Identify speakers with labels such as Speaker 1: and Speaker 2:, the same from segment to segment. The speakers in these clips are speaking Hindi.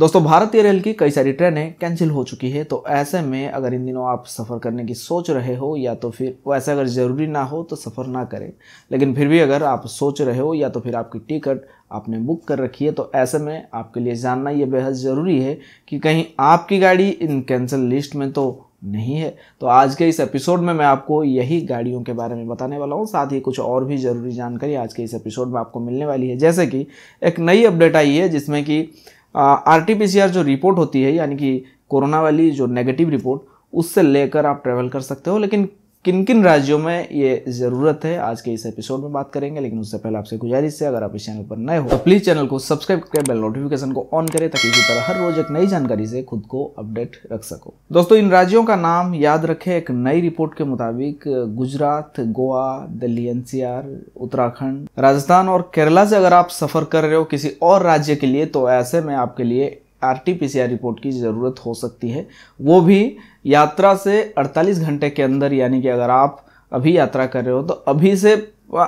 Speaker 1: दोस्तों भारतीय रेल की कई सारी ट्रेनें कैंसिल हो चुकी है तो ऐसे में अगर इन दिनों आप सफ़र करने की सोच रहे हो या तो फिर वैसे अगर ज़रूरी ना हो तो सफ़र ना करें लेकिन फिर भी अगर आप सोच रहे हो या तो फिर आपकी टिकट आपने बुक कर रखी है तो ऐसे में आपके लिए जानना ये बेहद ज़रूरी है कि कहीं आपकी गाड़ी इन कैंसिल लिस्ट में तो नहीं है तो आज के इस एपिसोड में मैं आपको यही गाड़ियों के बारे में बताने वाला हूँ साथ ही कुछ और भी ज़रूरी जानकारी आज के इस एपिसोड में आपको मिलने वाली है जैसे कि एक नई अपडेट आई है जिसमें कि R T P C R जो रिपोर्ट होती है यानी कि कोरोना वाली जो नेगेटिव रिपोर्ट उससे लेकर आप ट्रैवल कर सकते हो लेकिन किन किन राज्यों में ये ज़रूरत है आज के इस एपिसोड में बात करेंगे लेकिन उससे पहले आपसे गुजारिश है अगर आप इस चैनल पर नए हो तो प्लीज़ चैनल को सब्सक्राइब करके बेल नोटिफिकेशन को ऑन करें ताकि इसी तरह हर रोज एक नई जानकारी से खुद को अपडेट रख सको दोस्तों इन राज्यों का नाम याद रखें एक नई रिपोर्ट के मुताबिक गुजरात गोवा दिल्ली एनसीआर उत्तराखंड राजस्थान और केरला से अगर आप सफर कर रहे हो किसी और राज्य के लिए तो ऐसे में आपके लिए आरटीपीसीआर रिपोर्ट की ज़रूरत हो सकती है वो भी यात्रा से 48 घंटे के अंदर यानी कि अगर आप अभी यात्रा कर रहे हो तो अभी से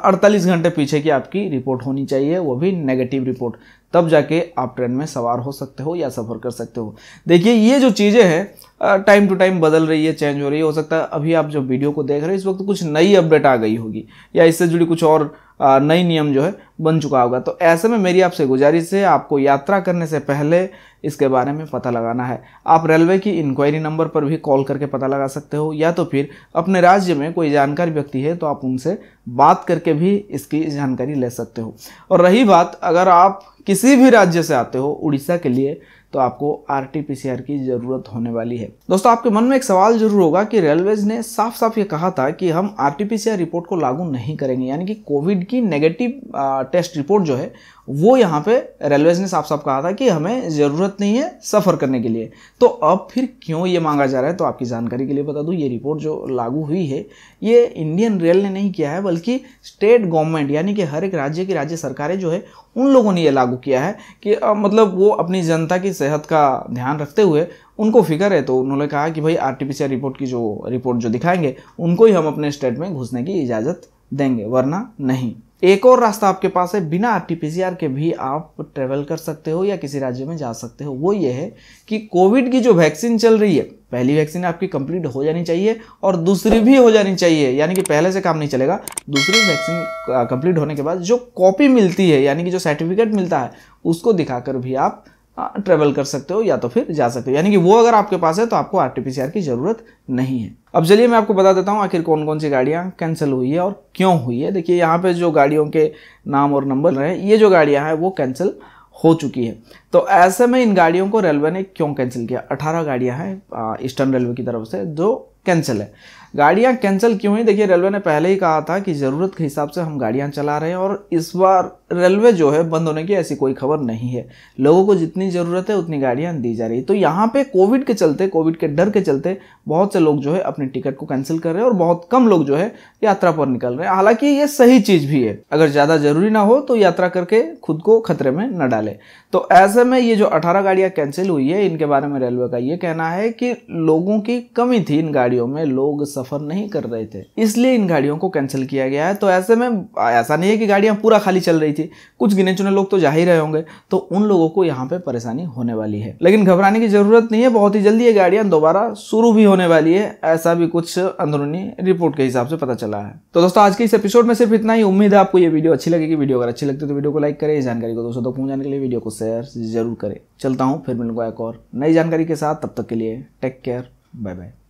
Speaker 1: 48 घंटे पीछे की आपकी रिपोर्ट होनी चाहिए वो भी नेगेटिव रिपोर्ट तब जाके आप ट्रेन में सवार हो सकते हो या सफ़र कर सकते हो देखिए ये जो चीज़ें हैं टाइम टू टाइम बदल रही है चेंज हो रही है हो सकता है अभी आप जो वीडियो को देख रहे हो इस वक्त कुछ नई अपडेट आ गई होगी या इससे जुड़ी कुछ और नई नियम जो है बन चुका होगा तो ऐसे में मेरी आपसे गुजारिश है आपको यात्रा करने से पहले इसके बारे में पता लगाना है आप रेलवे की इंक्वायरी नंबर पर भी कॉल करके पता लगा सकते हो या तो फिर अपने राज्य में कोई जानकार व्यक्ति है तो आप उनसे बात करके भी इसकी जानकारी ले सकते हो और रही बात अगर आप किसी भी राज्य से आते हो उड़ीसा के लिए तो आपको आर टी की ज़रूरत होने वाली है दोस्तों आपके मन में एक सवाल जरूर होगा कि रेलवेज ने साफ साफ ये कहा था कि हम आर टी रिपोर्ट को लागू नहीं करेंगे यानी कि कोविड की नेगेटिव टेस्ट रिपोर्ट जो है वो यहाँ पे रेलवेज ने साफ साफ कहा था कि हमें ज़रूरत नहीं है सफ़र करने के लिए तो अब फिर क्यों ये मांगा जा रहा है तो आपकी जानकारी के लिए बता दूँ ये रिपोर्ट जो लागू हुई है ये इंडियन रेल ने नहीं किया है बल्कि स्टेट गवर्नमेंट यानी कि हर एक राज्य की राज्य सरकारें जो है उन लोगों ने ये लागू किया है कि मतलब वो अपनी जनता की सेहत का ध्यान रखते हुए उनको फिक्र है तो उन्होंने कहा कि भाई आर टी रिपोर्ट की जो रिपोर्ट जो दिखाएंगे उनको ही हम अपने स्टेट में घुसने की इजाज़त देंगे वरना नहीं एक और रास्ता आपके पास है बिना आर के भी आप ट्रेवल कर सकते हो या किसी राज्य में जा सकते हो वो ये है कि कोविड की जो वैक्सीन चल रही है पहली वैक्सीन आपकी कंप्लीट हो जानी चाहिए और दूसरी भी हो जानी चाहिए यानी कि पहले से काम नहीं चलेगा दूसरी वैक्सीन कंप्लीट होने के बाद जो कॉपी मिलती है यानी कि जो सर्टिफिकेट मिलता है उसको दिखाकर भी आप ट्रेवल हाँ, कर सकते हो या तो फिर जा सकते हो यानी कि वो अगर आपके पास है तो आपको आर की ज़रूरत नहीं है अब चलिए मैं आपको बता देता हूँ आखिर कौन कौन सी गाड़ियाँ कैंसिल हुई है और क्यों हुई है देखिए यहाँ पे जो गाड़ियों के नाम और नंबर रहे ये जो गाड़ियाँ हैं वो कैंसिल हो चुकी है तो ऐसे में इन गाड़ियों को रेलवे ने क्यों कैंसिल किया अठारह गाड़ियाँ हैं ईस्टर्न रेलवे की तरफ से जो कैंसिल है गाड़ियाँ कैंसिल क्यों हुई देखिए रेलवे ने पहले ही कहा था कि ज़रूरत के हिसाब से हम गाड़ियाँ चला रहे हैं और इस बार रेलवे जो है बंद होने की ऐसी कोई खबर नहीं है लोगों को जितनी ज़रूरत है उतनी गाड़ियाँ दी जा रही है तो यहाँ पे कोविड के चलते कोविड के डर के चलते बहुत से लोग जो है अपनी टिकट को कैंसिल कर रहे हैं और बहुत कम लोग जो है यात्रा पर निकल रहे हैं हालांकि ये सही चीज़ भी है अगर ज़्यादा ज़रूरी ना हो तो यात्रा करके खुद को खतरे में न डालें तो ऐसे में ये जो अठारह गाड़ियाँ कैंसिल हुई है इनके बारे में रेलवे का ये कहना है कि लोगों की कमी थी इन गाड़ियों गाड़ियों में लोग सफर नहीं कर रहे थे इसलिए इन गाड़ियों को कैंसिल किया गया है तो ऐसे में ऐसा नहीं है कि गाड़ियाँ पूरा खाली चल रही थी कुछ गिने चुने लोग तो जा ही रहे होंगे तो उन लोगों को यहाँ पे परेशानी होने वाली है लेकिन घबराने की जरूरत नहीं है बहुत ही जल्दी ये गाड़ियाँ दोबारा शुरू भी होने वाली है ऐसा भी कुछ अंदरूनी रिपोर्ट के हिसाब से पता चला है तो दोस्तों आज के इस एपिसोड में सिर्फ इतना ही उम्मीद है आपको ये वीडियो अच्छी लगेगी वीडियो अगर अच्छी लगती है तो वीडियो को लाइक करें जानकारी को दोस्तों तक पहुंचाने के लिए वीडियो को शेयर जरूर करें चलता हूँ फिर मिलूंगा एक और नई जानकारी के साथ तब तक के लिए टेक केयर बाय बाय